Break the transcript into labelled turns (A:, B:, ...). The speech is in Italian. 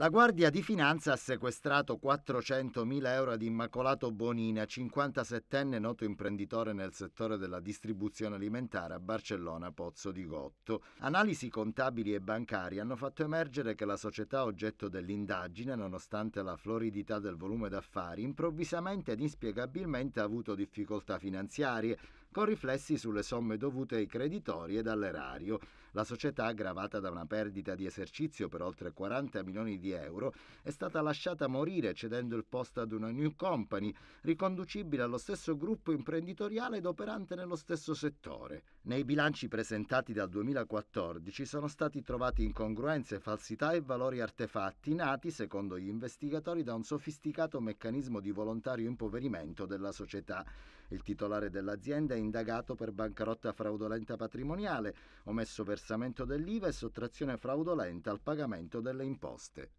A: La Guardia di Finanza ha sequestrato 400.000 euro ad Immacolato Bonina, 57enne noto imprenditore nel settore della distribuzione alimentare a Barcellona Pozzo di Gotto. Analisi contabili e bancarie hanno fatto emergere che la società oggetto dell'indagine, nonostante la floridità del volume d'affari, improvvisamente ed inspiegabilmente ha avuto difficoltà finanziarie, con riflessi sulle somme dovute ai creditori e all'erario. La società, aggravata da una perdita di esercizio per oltre 40 milioni di euro, è stata lasciata morire cedendo il posto ad una new company, riconducibile allo stesso gruppo imprenditoriale ed operante nello stesso settore. Nei bilanci presentati dal 2014 sono stati trovati incongruenze, falsità e valori artefatti nati, secondo gli investigatori, da un sofisticato meccanismo di volontario impoverimento della società. Il titolare dell'azienda è indagato per bancarotta fraudolenta patrimoniale, omesso versamento dell'IVA e sottrazione fraudolenta al pagamento delle imposte.